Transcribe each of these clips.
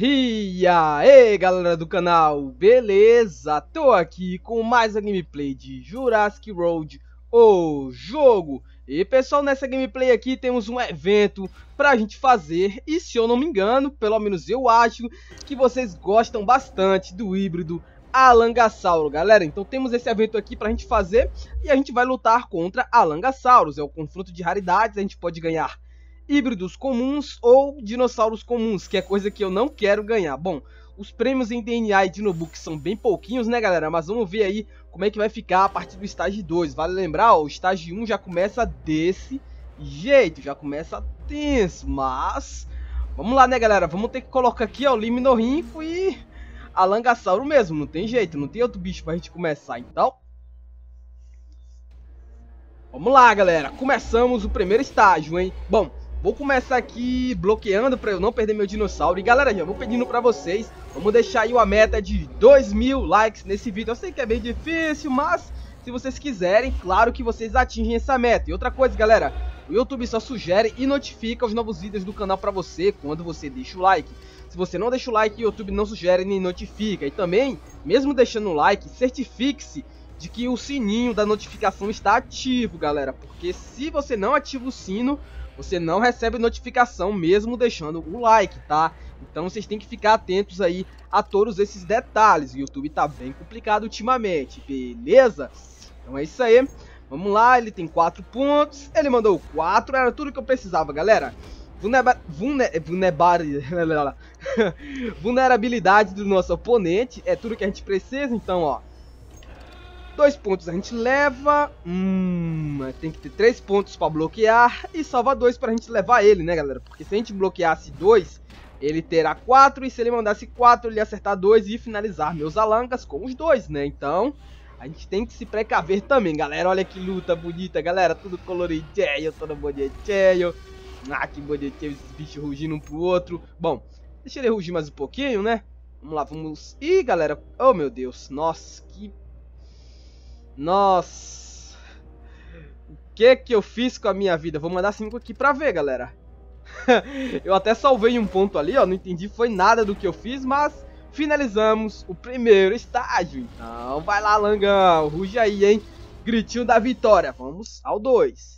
E aí galera do canal, beleza? Tô aqui com mais a gameplay de Jurassic World, o jogo E pessoal, nessa gameplay aqui temos um evento pra gente fazer E se eu não me engano, pelo menos eu acho que vocês gostam bastante do híbrido Alangasauro, galera. Então temos esse evento aqui pra gente fazer e a gente vai lutar contra Alangasauros. É o confronto de raridades, a gente pode ganhar híbridos comuns ou dinossauros comuns, que é coisa que eu não quero ganhar. Bom, os prêmios em DNA e Dinobook são bem pouquinhos, né, galera? Mas vamos ver aí como é que vai ficar a partir do estágio 2. Vale lembrar, ó, o estágio 1 já começa desse jeito, já começa tenso, mas... Vamos lá, né, galera? Vamos ter que colocar aqui, ó, o Liminorinco e... Alangasauro mesmo, não tem jeito, não tem outro bicho pra gente começar, então... Vamos lá, galera. Começamos o primeiro estágio, hein? Bom, Vou começar aqui bloqueando para eu não perder meu dinossauro. E galera, já vou pedindo para vocês, vamos deixar aí uma meta de 2 mil likes nesse vídeo. Eu sei que é bem difícil, mas se vocês quiserem, claro que vocês atingem essa meta. E outra coisa, galera, o YouTube só sugere e notifica os novos vídeos do canal para você quando você deixa o like. Se você não deixa o like, o YouTube não sugere nem notifica. E também, mesmo deixando o like, certifique-se de que o sininho da notificação está ativo, galera. Porque se você não ativa o sino, você não recebe notificação mesmo deixando o like, tá? Então vocês têm que ficar atentos aí a todos esses detalhes. O YouTube tá bem complicado ultimamente, beleza? Então é isso aí. Vamos lá, ele tem 4 pontos. Ele mandou 4, era tudo que eu precisava, galera. Vulnerabilidade do nosso oponente é tudo que a gente precisa, então, ó. Dois pontos a gente leva. Hum, tem que ter três pontos para bloquear. E salva dois para a gente levar ele, né, galera? Porque se a gente bloqueasse dois, ele terá quatro. E se ele mandasse quatro, ele acertar dois e finalizar meus alancas com os dois, né? Então, a gente tem que se precaver também, galera. Olha que luta bonita, galera. Tudo coloridinho, todo bonitinho. Ah, que bonitinho esses bichos rugindo um pro outro. Bom, deixa ele rugir mais um pouquinho, né? Vamos lá, vamos... Ih, galera. Oh, meu Deus. Nossa, que nossa. O que que eu fiz com a minha vida? Vou mandar 5 aqui pra ver, galera. eu até salvei um ponto ali, ó. Não entendi, foi nada do que eu fiz, mas finalizamos o primeiro estágio. Então, vai lá, Langão. Ruge aí, hein? Gritinho da vitória. Vamos ao 2.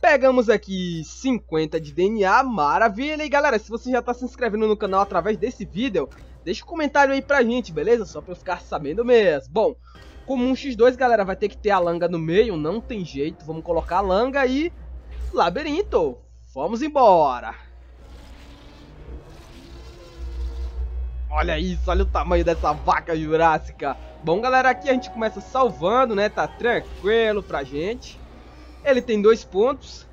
Pegamos aqui 50 de DNA, maravilha! E galera, se você já tá se inscrevendo no canal através desse vídeo, deixa um comentário aí pra gente, beleza? Só pra eu ficar sabendo mesmo. Bom, como um x2, galera, vai ter que ter a langa no meio, não tem jeito. Vamos colocar a langa e... Labirinto! Vamos embora! Olha isso, olha o tamanho dessa vaca jurássica! Bom, galera, aqui a gente começa salvando, né? Tá tranquilo pra gente. Ele tem dois pontos.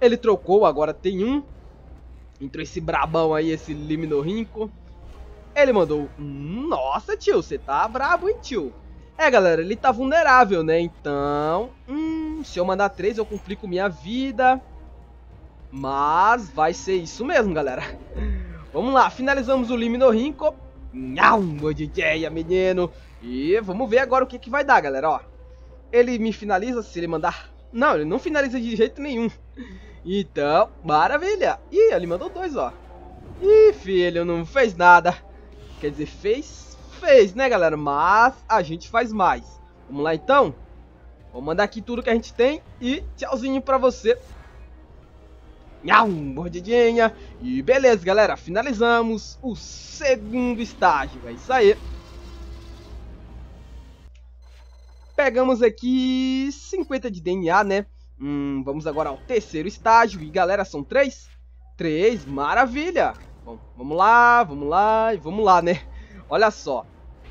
Ele trocou, agora tem um. Entrou esse brabão aí, esse Liminorrinco. Ele mandou... Nossa, tio, você tá brabo, hein, tio? É, galera, ele tá vulnerável, né? Então... Hum, se eu mandar três, eu complico minha vida. Mas vai ser isso mesmo, galera. Vamos lá, finalizamos o Liminorinco. Nham, DJ, menino. E vamos ver agora o que, que vai dar, galera, ó. Ele me finaliza se ele mandar não, ele não finaliza de jeito nenhum. Então, maravilha. Ih, ele mandou dois, ó. Ih, filho, não fez nada. Quer dizer, fez, fez, né, galera? Mas a gente faz mais. Vamos lá, então? Vou mandar aqui tudo que a gente tem e tchauzinho pra você. Miau, mordidinha. E beleza, galera, finalizamos o segundo estágio. É isso aí. Pegamos aqui 50 de DNA, né? Hum, vamos agora ao terceiro estágio. E galera, são três? Três, maravilha! Bom, vamos lá, vamos lá e vamos lá, né? Olha só.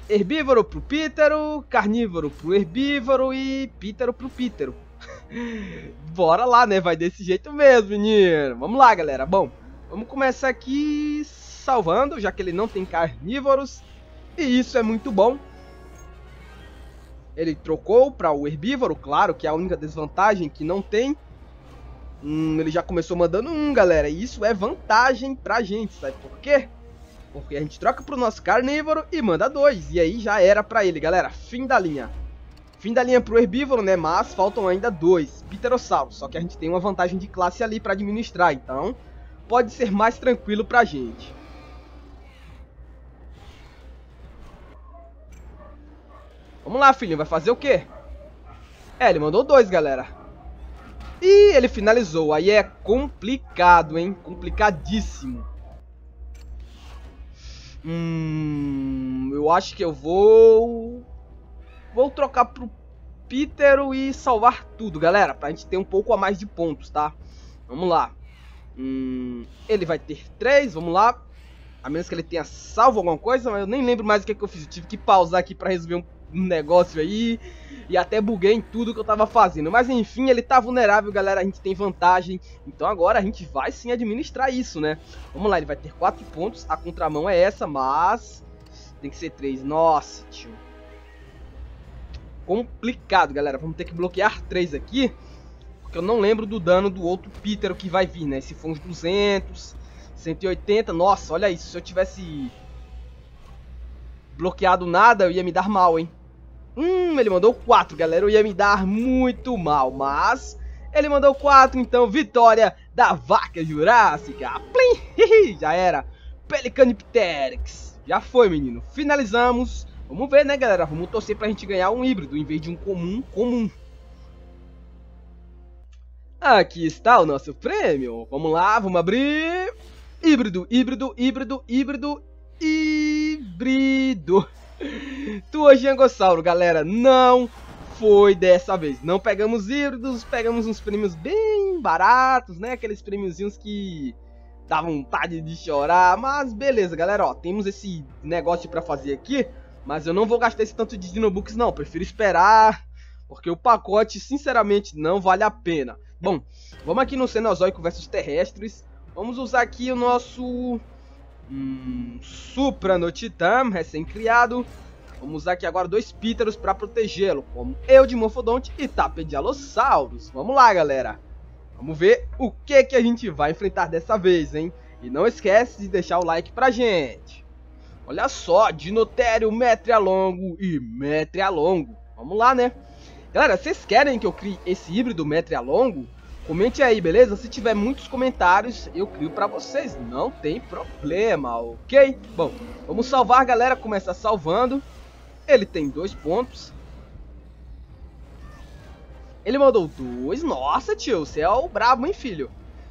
Herbívoro pro Pítero, carnívoro pro herbívoro e Pítero pro Pítero. Bora lá, né? Vai desse jeito mesmo, menino. Vamos lá, galera. Bom, vamos começar aqui salvando, já que ele não tem carnívoros. E isso é muito bom, ele trocou para o herbívoro, claro, que é a única desvantagem que não tem. Hum, ele já começou mandando um, galera. E isso é vantagem pra gente, sabe por quê? Porque a gente troca pro nosso carnívoro e manda dois. E aí já era pra ele, galera. Fim da linha. Fim da linha pro herbívoro, né? Mas faltam ainda dois. Pterossauro. Só que a gente tem uma vantagem de classe ali pra administrar. Então, pode ser mais tranquilo pra gente. Vamos lá, filhinho, vai fazer o quê? É, ele mandou dois, galera. E ele finalizou. Aí é complicado, hein? Complicadíssimo. Hum, eu acho que eu vou... Vou trocar pro Peter e salvar tudo, galera. Pra gente ter um pouco a mais de pontos, tá? Vamos lá. Hum, ele vai ter três, vamos lá. A menos que ele tenha salvo alguma coisa, mas eu nem lembro mais o que, é que eu fiz. Eu tive que pausar aqui pra resolver um negócio aí. E até buguei em tudo que eu tava fazendo. Mas enfim, ele tá vulnerável, galera. A gente tem vantagem. Então agora a gente vai sim administrar isso, né? Vamos lá, ele vai ter 4 pontos. A contramão é essa, mas... Tem que ser 3. Nossa, tio. Complicado, galera. Vamos ter que bloquear 3 aqui. Porque eu não lembro do dano do outro Peter que vai vir, né? Se for uns 200, 180. Nossa, olha isso. Se eu tivesse bloqueado nada, eu ia me dar mal, hein? Hum, ele mandou 4, galera. Eu ia me dar muito mal, mas... Ele mandou 4, então vitória da vaca jurássica. Plim! Já era. Pelicanipterix. Já foi, menino. Finalizamos. Vamos ver, né, galera? Vamos torcer pra gente ganhar um híbrido em vez de um comum comum. Aqui está o nosso prêmio. Vamos lá, vamos abrir. Híbrido, híbrido, híbrido, híbrido, híbrido. Tua Giangossauro, galera, não foi dessa vez. Não pegamos híbridos, pegamos uns prêmios bem baratos, né? Aqueles prêmiozinhos que dá vontade de chorar. Mas beleza, galera, ó, temos esse negócio para fazer aqui. Mas eu não vou gastar esse tanto de Dinobooks, não. Prefiro esperar, porque o pacote, sinceramente, não vale a pena. Bom, vamos aqui no Cenozoico versus Terrestres. Vamos usar aqui o nosso... Hum, Supra no Titã, recém-criado. Vamos usar aqui agora dois píteros para protegê-lo, como eu de Morfodonte e Tapedialossauros. Vamos lá, galera. Vamos ver o que, que a gente vai enfrentar dessa vez, hein? E não esquece de deixar o like pra gente. Olha só, Dinotério, Metrialongo e Metrialongo. Vamos lá, né? Galera, vocês querem que eu crie esse híbrido Metrialongo? Comente aí, beleza? Se tiver muitos comentários, eu crio pra vocês. Não tem problema, ok? Bom, vamos salvar, galera. Começa salvando. Ele tem dois pontos. Ele mandou dois. Nossa, tio, você é o brabo, hein, filho?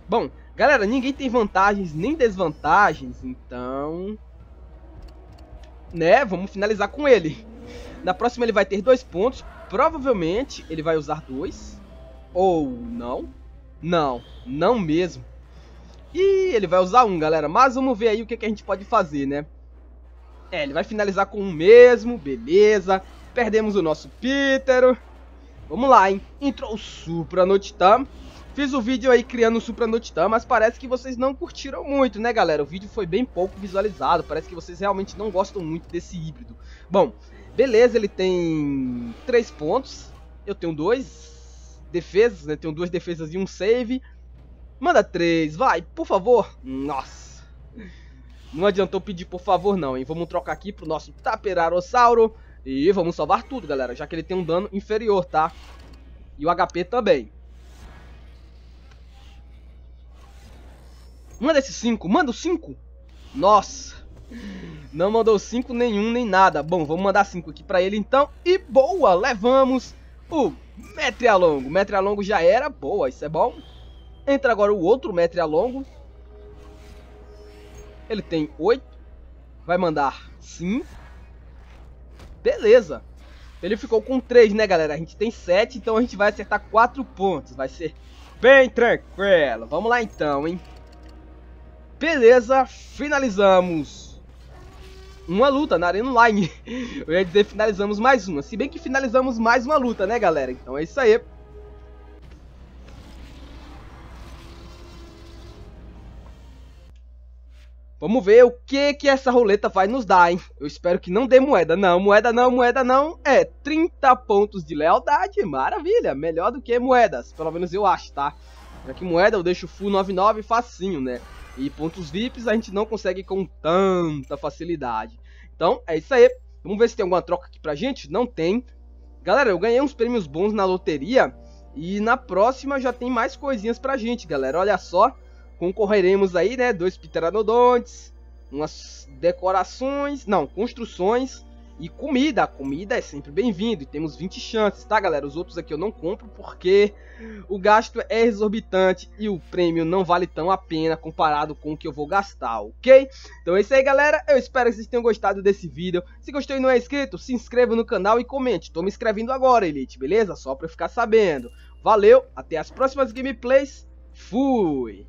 Bom, galera, ninguém tem vantagens nem desvantagens, então... Né, vamos finalizar com ele. Na próxima ele vai ter dois pontos. Provavelmente ele vai usar dois. Ou não. Não, não mesmo. E ele vai usar um, galera. Mas vamos ver aí o que, que a gente pode fazer, né? É, ele vai finalizar com o mesmo, beleza. Perdemos o nosso Pítero. Vamos lá, hein. Entrou o Supra Notitam. Fiz o vídeo aí criando o Supra Notitam, mas parece que vocês não curtiram muito, né, galera? O vídeo foi bem pouco visualizado, parece que vocês realmente não gostam muito desse híbrido. Bom, beleza, ele tem três pontos. Eu tenho dois defesas, né? Tenho duas defesas e um save. Manda três, vai, por favor. Nossa. Não adiantou pedir por favor não, hein? Vamos trocar aqui pro nosso Taperarossauro. E vamos salvar tudo, galera, já que ele tem um dano inferior, tá? E o HP também. Manda esse 5, manda o 5. Nossa. Não mandou 5 nenhum, nem nada. Bom, vamos mandar 5 aqui pra ele então. E boa, levamos o Metrealongo. Metrealongo já era, boa, isso é bom. Entra agora o outro Metrealongo. Ele tem 8. Vai mandar 5. Beleza. Ele ficou com 3, né, galera? A gente tem 7, então a gente vai acertar 4 pontos. Vai ser bem tranquilo. Vamos lá, então, hein? Beleza, finalizamos uma luta na Arena Online. Eu ia dizer finalizamos mais uma. Se bem que finalizamos mais uma luta, né, galera? Então é isso aí. Vamos ver o que que essa roleta vai nos dar, hein? Eu espero que não dê moeda. Não, moeda não, moeda não. É, 30 pontos de lealdade. Maravilha, melhor do que moedas. Pelo menos eu acho, tá? Já que moeda eu deixo full 99 facinho, né? E pontos VIPs a gente não consegue com tanta facilidade. Então, é isso aí. Vamos ver se tem alguma troca aqui pra gente. Não tem. Galera, eu ganhei uns prêmios bons na loteria. E na próxima já tem mais coisinhas pra gente, galera. Olha só concorreremos aí, né? Dois pteranodontes, umas decorações, não, construções e comida. A comida é sempre bem-vindo e temos 20 chances, tá, galera? Os outros aqui eu não compro porque o gasto é exorbitante e o prêmio não vale tão a pena comparado com o que eu vou gastar, ok? Então é isso aí, galera. Eu espero que vocês tenham gostado desse vídeo. Se gostou e não é inscrito, se inscreva no canal e comente. Tô me inscrevendo agora, Elite, beleza? Só pra eu ficar sabendo. Valeu, até as próximas gameplays. Fui!